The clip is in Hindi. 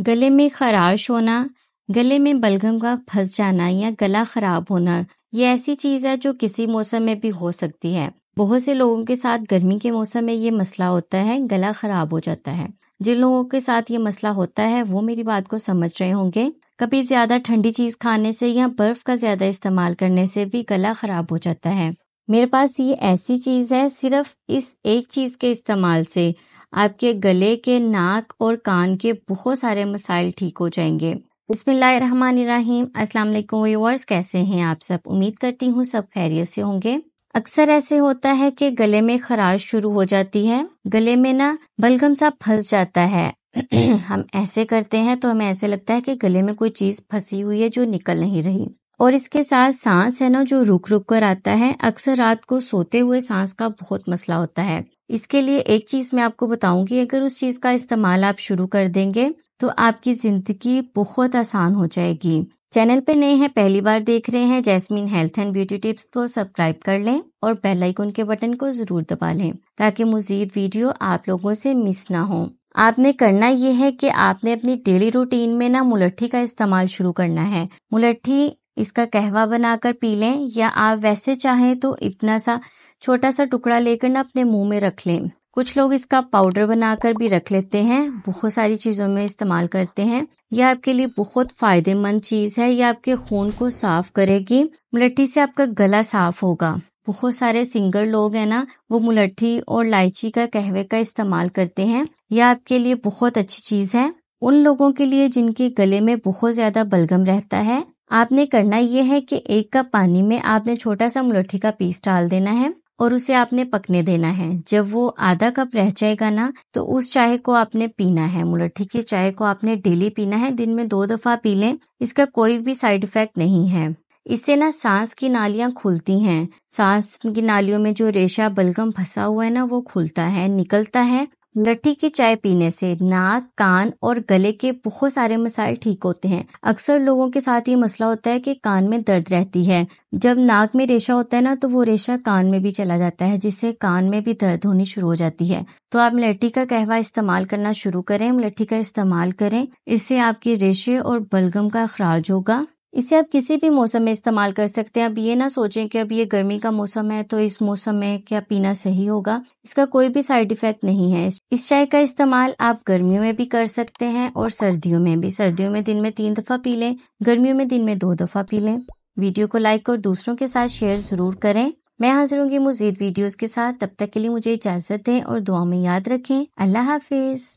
गले में खराश होना गले में बलगम का फंस जाना या गला खराब होना ये ऐसी चीज़ है जो किसी मौसम में भी हो सकती है बहुत से लोगों के साथ गर्मी के मौसम में ये मसला होता है गला खराब हो जाता है जिन लोगों के साथ ये मसला होता है वो मेरी बात को समझ रहे होंगे कभी ज़्यादा ठंडी चीज़ खाने से या बर्फ़ का ज़्यादा इस्तेमाल करने से भी गला खराब हो जाता है मेरे पास ये ऐसी चीज़ है सिर्फ इस एक चीज़ के इस्तेमाल से आपके गले के नाक और कान के बहुत सारे मसाइल ठीक हो जाएंगे बसमीम अस्सलाम व्यूअर्स कैसे हैं आप सब उम्मीद करती हूँ सब खैरियत से होंगे अक्सर ऐसे होता है कि गले में खराश शुरू हो जाती है गले में ना बलगम सा फंस जाता है हम ऐसे करते हैं तो हमें ऐसे लगता है कि गले में कोई चीज़ फंसी हुई है जो निकल नहीं रही और इसके साथ सांस है ना जो रुक रुक कर आता है अक्सर रात को सोते हुए सांस का बहुत मसला होता है इसके लिए एक चीज मैं आपको बताऊंगी अगर उस चीज का इस्तेमाल आप शुरू कर देंगे तो आपकी जिंदगी बहुत आसान हो जाएगी चैनल पे नए हैं पहली बार देख रहे हैं Jasmine health and beauty tips को सब्सक्राइब कर लें और बेल आइकन के बटन को जरूर दबा लें ताकि मजीद वीडियो आप लोगों से मिस ना हो आपने करना ये है कि आपने अपनी डेली रूटीन में ना मुलट्ठी का इस्तेमाल शुरू करना है मुलट्ठी इसका कहवा बनाकर पी लें या आप वैसे चाहें तो इतना सा छोटा सा टुकड़ा लेकर ना अपने मुंह में रख लें कुछ लोग इसका पाउडर बनाकर भी रख लेते हैं बहुत सारी चीज़ों में इस्तेमाल करते हैं यह आपके लिए बहुत फायदेमंद चीज़ है यह आपके खून को साफ करेगी मुलट्ठी से आपका गला साफ होगा बहुत सारे सिंगर लोग हैं ना वो मुलट्ठी और इलायची का कहवे का इस्तेमाल करते हैं यह आपके लिए बहुत अच्छी चीज़ है उन लोगों के लिए जिनके गले में बहुत ज़्यादा बलगम रहता है आपने करना ये है कि एक कप पानी में आपने छोटा सा मुलट्ठी का पीस डाल देना है और उसे आपने पकने देना है जब वो आधा कप रह जाएगा ना तो उस चाय को आपने पीना है मुलट्ठी की चाय को आपने डेली पीना है दिन में दो दफा पी लें इसका कोई भी साइड इफेक्ट नहीं है इससे ना सांस की नालियां खुलती हैं सांस की नालियों में जो रेशा बलगम फंसा हुआ है ना वो खुलता है निकलता है लट्ठी की चाय पीने से नाक कान और गले के बहुत सारे मसाइल ठीक होते हैं अक्सर लोगों के साथ ये मसला होता है कि कान में दर्द रहती है जब नाक में रेशा होता है ना तो वो रेशा कान में भी चला जाता है जिससे कान में भी दर्द होनी शुरू हो जाती है तो आप लट्ठी का कहवा इस्तेमाल करना शुरू करें लट्ठी का इस्तेमाल करें इससे आपके रेशे और बलगम का अखराज होगा इसे आप किसी भी मौसम में इस्तेमाल कर सकते हैं अब ये ना सोचें कि अब ये गर्मी का मौसम है तो इस मौसम में क्या पीना सही होगा इसका कोई भी साइड इफेक्ट नहीं है इस चाय का इस्तेमाल आप गर्मियों में भी कर सकते हैं और सर्दियों में भी सर्दियों में दिन में तीन दफा पी लें गर्मियों में दिन में दो दफा पी लें वीडियो को लाइक और दूसरों के साथ शेयर जरूर करें मैं हाजिर हूँ मजीद वीडियोज के साथ तब तक के लिए मुझे इजाजत दें और दुआ में याद रखें अल्लाह हाफिज